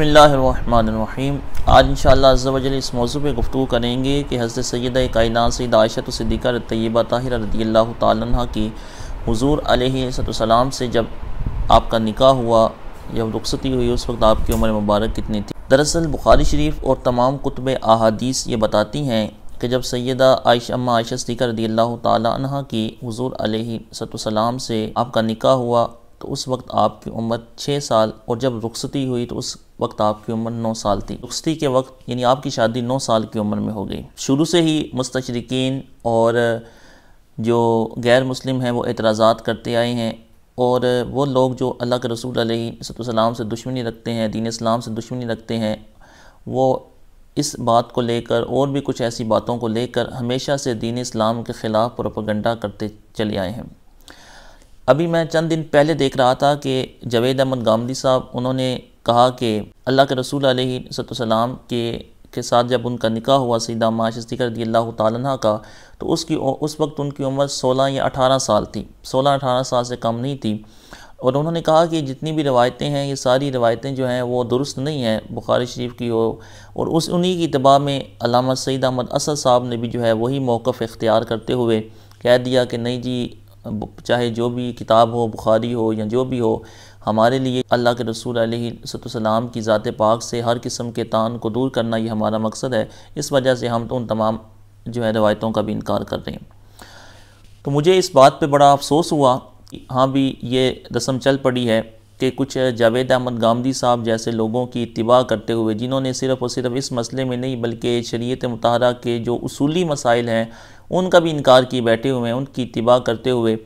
बसमीम आज इन शजल इस मौजू पर गुफ्तु करेंगे कि हज़रत सैद कायन सैद आयशत सदीक़ा तय्यबा ताहिर रदी अल्लाह तह की हजूर सलाम से जब आपका निकाह हुआ जब रुखसती हुई उस वक्त आपकी उम्र मुबारक कितनी थी दरअसल बुखारी शरीफ और तमाम कुतब अहादीस ये बताती हैं कि जब सैदा आयश अम्मा आयशा सदीक़ा रदी अल्लाह तह की हजूर सलाम से आपका निकाह हुआ तो उस वक्त आपकी उम्र छः साल और जब रुखसती हुई तो उस वक्त आपकी उम्र नौ साल थी रुखसती के वक्त यानी आपकी शादी नौ साल की उम्र में हो गई शुरू से ही मुस्तशरकिन और जो गैर मुस्लिम हैं वो एतराज़ात करते आए हैं और वो लोग जो अल्लाह के रसूल सलाम से दुश्मनी रखते हैं दीन इस्लाम से दुश्मनी रखते हैं वो इस बात को लेकर और भी कुछ ऐसी बातों को लेकर हमेशा से दीन इस्लाम के ख़िलाफ़ प्रोपगंडा करते चले आए हैं अभी मैं चंद दिन पहले देख रहा था कि जवेद अहमद गामदी साहब उन्होंने कहा कि अल्लाह के रसूल सलाम के के साथ जब उनका निकाह हुआ सीधा माश सिकर दी अल्लाह तह का तो उसकी उस वक्त उनकी उम्र 16 या 18 साल थी 16-18 साल से कम नहीं थी और उन्होंने कहा कि जितनी भी रवायतें हैं ये सारी रवायतें जो हैं वो दुरुस्त नहीं हैं बुखारी शरीफ की हो और उस उन्हीं की तबाह में अलामत सईद अहमद असद साहब ने भी जो है वही मौक़ इख्तियार करते हुए कह दिया कि नहीं जी चाहे जो भी किताब हो बुखारी हो या जो भी हो हमारे लिए अल्लाह के रसूल सलाम की ज़ात पाक से हर किस्म के तान को दूर करना ये हमारा मकसद है इस वजह से हम तो उन तमाम जो है रवायतों का भी इनकार कर रहे हैं तो मुझे इस बात पर बड़ा अफसोस हुआ कि हाँ भी ये रस्म चल पड़ी है कि कुछ जावेद अहमद गामदी साहब जैसे लोगों की इतबा करते हुए जिन्होंने सिर्फ़ और सिर्फ इस मसले में नहीं बल्कि शरीत मतहरा के जो असूली मसाइल हैं उनका भी इनकार किए बैठे हुए हैं उनकी इतबा करते हुए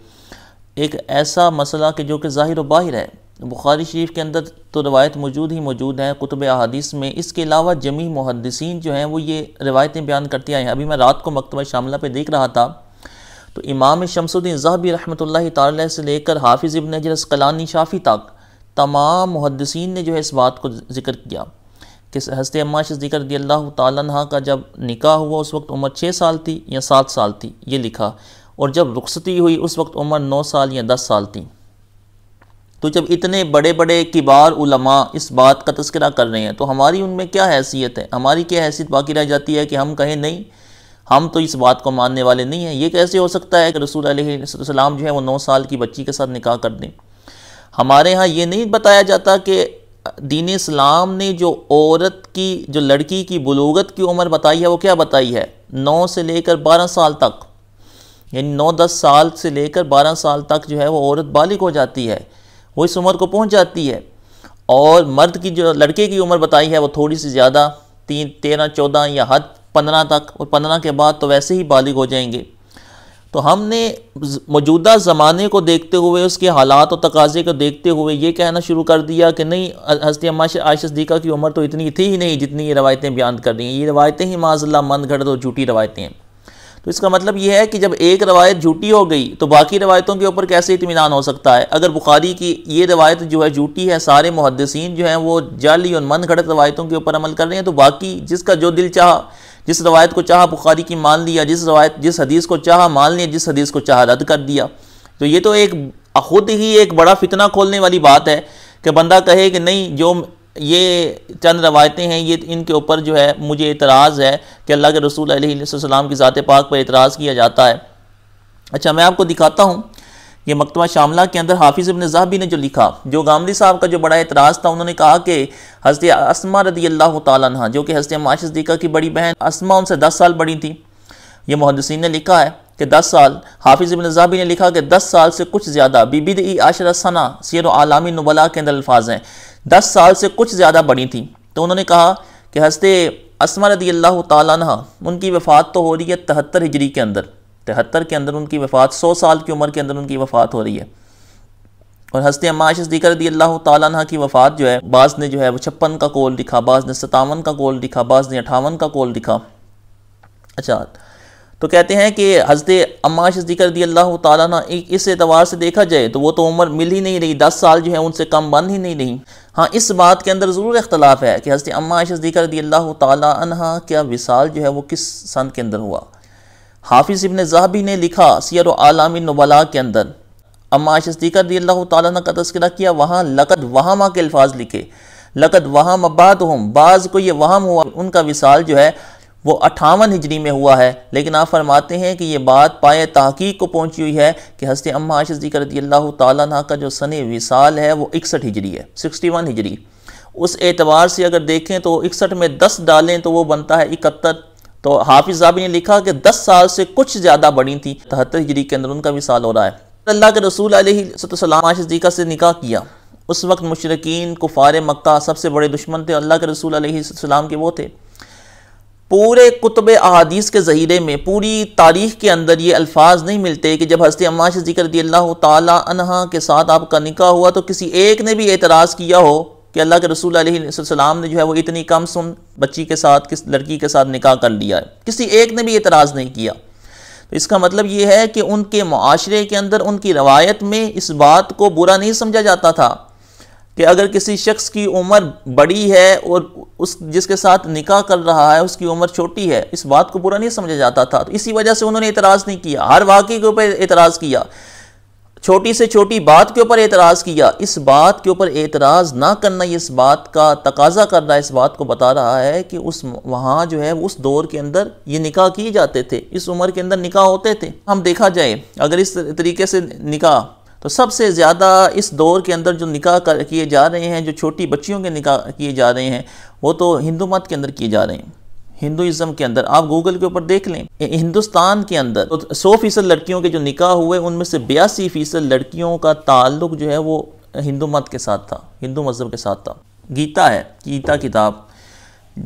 एक ऐसा मसला कि जो कि ज़ाहिर व बाहिर है बुखारी शरीफ के अंदर तो रवायत मौजूद ही मौजूद हैं कुतब अहदीस में इसके अलावा जमी मुहदसिन जो हैं वो ये रवायतें बयान करती आए हैं अभी मैं रात को मकतबा शामला पे देख रहा था तो इमाम शमसुद्दीन जहबी रहमत ताल से लेकर हाफिज़ इबन अजर शाफ़ी तक तमाम मुहदसिन ने जो है इस बात को जिक्र किया कि हस्त अम्मा जिक्र दी अल्लाह तहा का जब निका हुआ उस वक्त उम्र छः साल थी या सात साल थी ये लिखा और जब रुखसती हुई उस वक्त उम्र नौ साल या दस साल थी तो जब इतने बड़े बड़े किबार उलमा इस बात का तस्करा कर रहे हैं तो हमारी उनमें क्या हैसियत है हमारी क्या हैसियत बाकी रह जाती है कि हम कहें नहीं हम तो इस बात को मानने वाले नहीं हैं ये कैसे हो सकता है कि रसूल सलाम जो है वो नौ साल की बच्ची के साथ निकाह कर दें हमारे यहाँ ये नहीं बताया जाता कि दीन इस्लाम ने जो औरत की जो लड़की की बलोगत की उम्र बताई है वो क्या बताई है नौ से लेकर बारह साल तक यानी नौ दस साल से लेकर बारह साल तक जो है वो औरत बालिक हो जाती है वो इस उम्र को पहुँच जाती है और मर्द की जो लड़के की उम्र बताई है वो थोड़ी सी ज़्यादा तीन तेरह चौदह या हद पंद्रह तक और पंद्रह के बाद तो वैसे ही बालिग हो जाएंगे तो हमने मौजूदा ज़माने को देखते हुए उसके हालात और तकाजे को देखते हुए ये कहना शुरू कर दिया कि नहीं हस्ती अम्मा आयश सदीक़ा की उम्र तो इतनी थी ही नहीं जितनी ये रवायतें बयान कर रही हैं ये रवायतें ही माजल्ला मंद घड़ और तो झूठी रवायतें हैं तो इसका मतलब यह है कि जब एक रवायत झूठी हो गई तो बाकी रवायतों के ऊपर कैसे इतमान हो सकता है अगर बुखारी की ये रवायत जो है झूठी है सारे मुहदसिन जो हैं वो जाली और मन घड़त रवायतों के ऊपर अमल कर रहे हैं तो बाकी जिसका जो दिल चाह जिस रवायत को चाह बुखारी की मान लिया जिस रवायत जिस हदीस को चाह मान लिया जिस हदीस को चाह रद्द कर दिया तो ये तो एक खुद ही एक बड़ा फितना खोलने वाली बात है कि बंदा कहे कि नहीं जो ये चंद रवायतें हैं ये इनके ऊपर जो है मुझे इतराज़ है कि अल्लाह के रसूल अलैहिस्सलाम की ज़ात पाक पर इतराज़ किया जाता है अच्छा मैं आपको दिखाता हूँ ये मकतबा शामला के अंदर हाफिज़ इबन जहाबी ने जो लिखा जो गामली साहब का जो बड़ा एतराज़ था उन्होंने कहा कि हज़रत असमा रदी अल्लाह तह जो कि हज़रत माश की बड़ी बहन असमा उनसे दस साल बड़ी थी ये मुहदसिन ने लिखा है कि दस साल हाफिज़ इबन जहाबी ने लिखा कि दस साल से कुछ ज़्यादा बिबिद ई आशरा सना आलामी नबला के अंदर अल्फाज हैं दस साल से कुछ ज़्यादा बड़ी थी तो उन्होंने कहा कि हंसते असमा रदी अल्लाह तह उनकी वफ़ात तो हो रही है तिहत्तर हिजरी के अंदर तिहत्तर के अंदर उनकी वफ़ात सौ साल की उम्र के अंदर उनकी वफ़ात हो रही है और हंसते अम्मा सदीकर रदी अल्लाह तह की वफ़ात जो है बाज़ ने जो है वो छप्पन का कोल लिखा बाज़ ने सतावन का कोल लिखा बाज़ ने अठावन का कोल लिखा अच्छा तो कहते हैं कि हजरत अम्मा सदीकर रदी अल्लाह तक इस एतवार से देखा जाए तो वो तो उम्र मिल ही नहीं रही दस साल जो है उनसे कम बन ही नहीं रही हाँ इस बात के अंदर ज़रूर इख्तलाफ है कि हज़रत अम्मा आयशा दीकर रदी अल्लाह तहा क्या विसाल जो है वो किस सन के अंदर हुआ हाफिज़ इबन जहाबी ने लिखा सियर आलामी नबला के अंदर अम्मा आयशा दीकर रदी अल्लाह तह का तस्करा किया वहाँ लकद वहामा के अल्फाज लिखे लकद वहाम अबाद हम बाज़ को ये वहम हुआ उनका विसाल जो है वो अट्ठावन हिजरी में हुआ है लेकिन आप फरमाते हैं कि ये बात पाए तहकीक को पहुंची हुई है कि हंसते अम्मा आशदी जी करती अल्लाह का जो सन विसाल है वो इकसठ हिजरी है सिक्सटी वन हिजरी उस एतबार से अगर देखें तो इकसठ में दस डालें तो वो बनता है इकहत्तर तो हाफिज़ साहब ने लिखा कि दस साल से कुछ ज़्यादा बड़ी थी तहत्तर हिजरी के अंदर उनका विसाल हो रहा है अल्लाह के रसूल जी का से निकाह किया उस वक्त मुशरकिन कुफ़ार मक्का सबसे बड़े दुश्मन थे अल्लाह के रसूल सलाम के वो थे पूरे कुतब अहादीस के ज़हीरे में पूरी तारीख के अंदर ये अल्फाज नहीं मिलते कि जब हज़रत अम्मा जिक्र दी अल्लाह तह के साथ आपका निका हुआ तो किसी एक ने भी एतराज़ किया हो कि अल्लाह के रसूल सलाम ने जो है वो इतनी कम सुन बच्ची के साथ किस लड़की के साथ निका कर लिया है किसी एक ने भी एतराज़ नहीं किया तो इसका मतलब ये है कि उनके माशरे के अंदर उनकी रवायत में इस बात को बुरा नहीं समझा जाता था कि अगर किसी शख्स की उम्र बड़ी है और उस जिसके साथ निकाह कर रहा है उसकी उम्र छोटी है इस बात को बुरा नहीं समझा जाता था तो इसी वजह से उन्होंने एतराज़ नहीं किया हर वाक्य के ऊपर एतराज़ किया छोटी से छोटी बात के ऊपर एतराज़ किया इस बात के ऊपर एतराज़ ना करना इस बात का तकाजा कर रहा है इस बात को बता रहा है कि उस वहाँ जो है उस दौर के अंदर ये निकाह किए जाते थे इस उम्र के अंदर निकाह होते थे हम देखा जाए अगर इस तरीके से निकाह तो सबसे ज़्यादा इस दौर के अंदर जो निकाह किए जा रहे हैं जो छोटी बच्चियों के निकाह किए जा रहे हैं वो तो हिंदू मत के अंदर किए जा रहे हैं हिंदुज़म के अंदर आप गूगल के ऊपर देख लें हिंदुस्तान के अंदर तो सौ फीसद लड़कियों के जो निकाह हुए उनमें से बयासी फीसद लड़कियों का ताल्लुक जो है वो हिंदू मत के साथ था हिंदू मज़हब के साथ था गीता है गीता किताब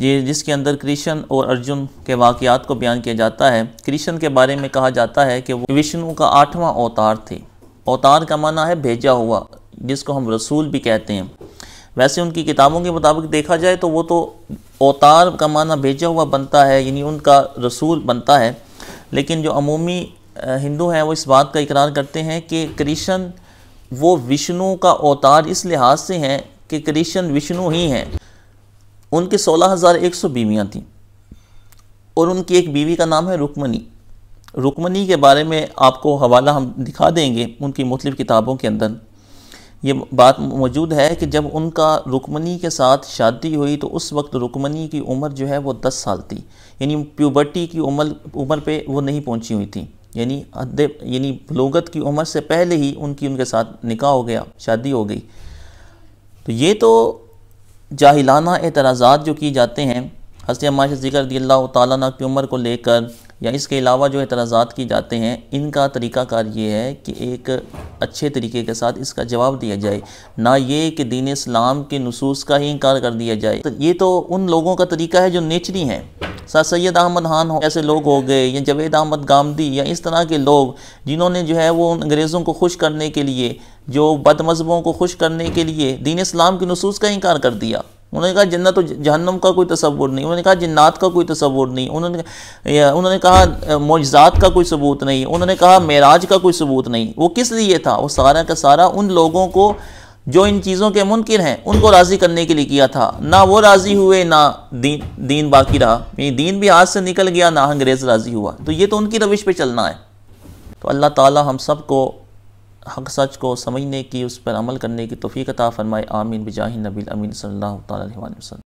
ये जिसके अंदर कृष्ण और अर्जुन के वाक़ात को बयान किया जाता है कृष्ण के बारे में कहा जाता है कि वो विष्णु का आठवां अवतार थे अवतार का माना है भेजा हुआ जिसको हम रसूल भी कहते हैं वैसे उनकी किताबों के मुताबिक देखा जाए तो वो तो अवतार का माना भेजा हुआ बनता है यानी उनका रसूल बनता है लेकिन जो अमूमी हिंदू हैं वो इस बात का इकरार करते हैं कि कृष्ण वो विष्णु का अवतार इस लिहाज से हैं कि कृष्ण विष्णु ही हैं उनके सोलह हज़ार एक सौ बीवियाँ थीं और उनकी एक बीवी का नाम है रुक्मणी रुकमनी के बारे में आपको हवाला हम दिखा देंगे उनकी मुख्तु किताबों के अंदर ये बात मौजूद है कि जब उनका रुकमनी के साथ शादी हुई तो उस वक्त रुकमनी की उम्र जो है वो दस साल थी यानी प्यूबर्टी की उम्र उम्र पर वो नहीं पहुँची हुई थी यानी अदे यानी लोगत की उम्र से पहले ही उनकी उनके साथ निकाह हो गया शादी हो गई तो ये तो जाहिलाना एतराज़ात जो किए जाते हैं हंसते अम्मा शजीकर रदी अल्लाह की उम्र को लेकर या इसके अलावा जो एतराजा किए जाते हैं इनका तरीक़ाकार ये है कि एक अच्छे तरीके के साथ इसका जवाब दिया जाए ना ये कि दीन इस्लाम के नसूस का ही इनकार कर दिया जाए तो ये तो उन लोगों का तरीका है जो नेचरी हैं सर सैद अहमद खान हो ऐसे लोग हो गए या जवेद अहमद गामदी या इस तरह के लोग जिन्होंने जो है वो अंग्रेज़ों को खुश करने के लिए जो बद मजहबों को खुश करने के लिए दीन इस्लाम के नसूस का इनकार कर दिया उन्होंने कहा जन्नत तो जहन्नम का कोई तस्वुर नहीं उन्होंने कहा जन्नात का कोई तस्वुर नहीं उन्होंने उन्होंने कहा मोजात का कोई सबूत नहीं उन्होंने कहा मेराज का कोई सबूत नहीं वो किस लिए था वो सारा का सारा उन लोगों को जो इन चीज़ों के मुनकिन हैं उनको राज़ी करने के लिए किया था ना वो राज़ी हुए ना दीन दीन बाकी रहा यानी दीन भी हाथ से निकल गया ना अंग्रेज़ राज़ी हुआ तो ये तो उनकी रविश पे चलना है तो अल्लाह ताली हम सब को हक सच को समझने की उस पर अमल करने की तोफ़ी अता फ़रमाए आमीन बजाह नबी अमीन सल्ला वसम